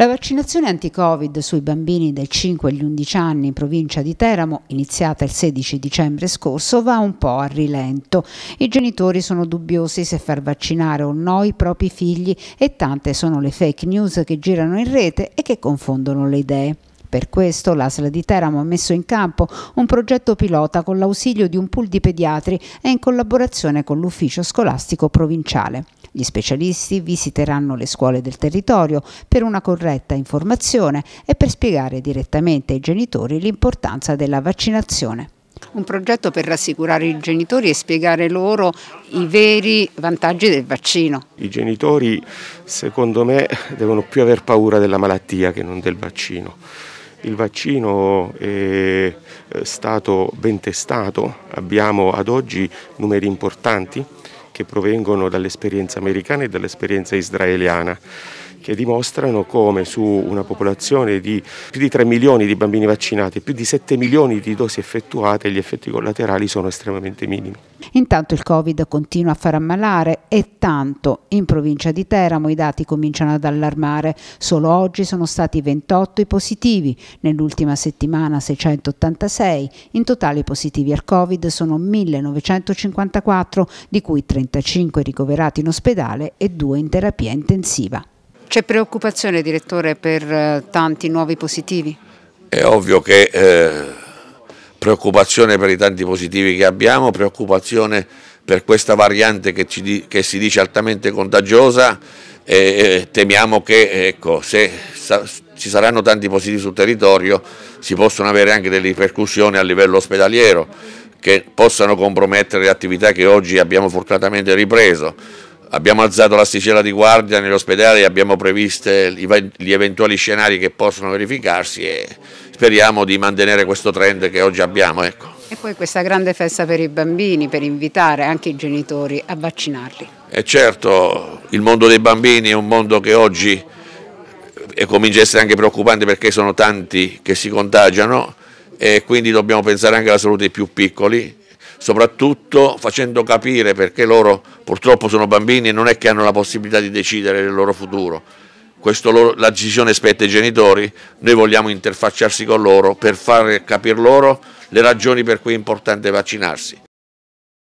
La vaccinazione anti-Covid sui bambini dai 5 agli 11 anni in provincia di Teramo, iniziata il 16 dicembre scorso, va un po' a rilento. I genitori sono dubbiosi se far vaccinare o no i propri figli e tante sono le fake news che girano in rete e che confondono le idee. Per questo l'ASL di Teramo ha messo in campo un progetto pilota con l'ausilio di un pool di pediatri e in collaborazione con l'ufficio scolastico provinciale. Gli specialisti visiteranno le scuole del territorio per una corretta informazione e per spiegare direttamente ai genitori l'importanza della vaccinazione. Un progetto per rassicurare i genitori e spiegare loro i veri vantaggi del vaccino. I genitori, secondo me, devono più aver paura della malattia che non del vaccino. Il vaccino è eh, stato ben testato, abbiamo ad oggi numeri importanti che provengono dall'esperienza americana e dall'esperienza israeliana che dimostrano come su una popolazione di più di 3 milioni di bambini vaccinati e più di 7 milioni di dosi effettuate gli effetti collaterali sono estremamente minimi. Intanto il Covid continua a far ammalare e tanto. In provincia di Teramo i dati cominciano ad allarmare. Solo oggi sono stati 28 i positivi, nell'ultima settimana 686. In totale i positivi al Covid sono 1954, di cui 35 ricoverati in ospedale e 2 in terapia intensiva. C'è preoccupazione, direttore, per eh, tanti nuovi positivi? È ovvio che eh preoccupazione per i tanti positivi che abbiamo, preoccupazione per questa variante che, ci, che si dice altamente contagiosa e, e temiamo che ecco, se sa, ci saranno tanti positivi sul territorio si possono avere anche delle ripercussioni a livello ospedaliero che possano compromettere le attività che oggi abbiamo fortunatamente ripreso abbiamo alzato l'asticella di guardia nell'ospedale e abbiamo previsto gli eventuali scenari che possono verificarsi e speriamo di mantenere questo trend che oggi abbiamo. Ecco. E poi questa grande festa per i bambini, per invitare anche i genitori a vaccinarli. E certo, il mondo dei bambini è un mondo che oggi comincia a essere anche preoccupante perché sono tanti che si contagiano e quindi dobbiamo pensare anche alla salute dei più piccoli soprattutto facendo capire perché loro purtroppo sono bambini e non è che hanno la possibilità di decidere il loro futuro. Loro, la decisione spetta ai genitori, noi vogliamo interfacciarsi con loro per far capire loro le ragioni per cui è importante vaccinarsi.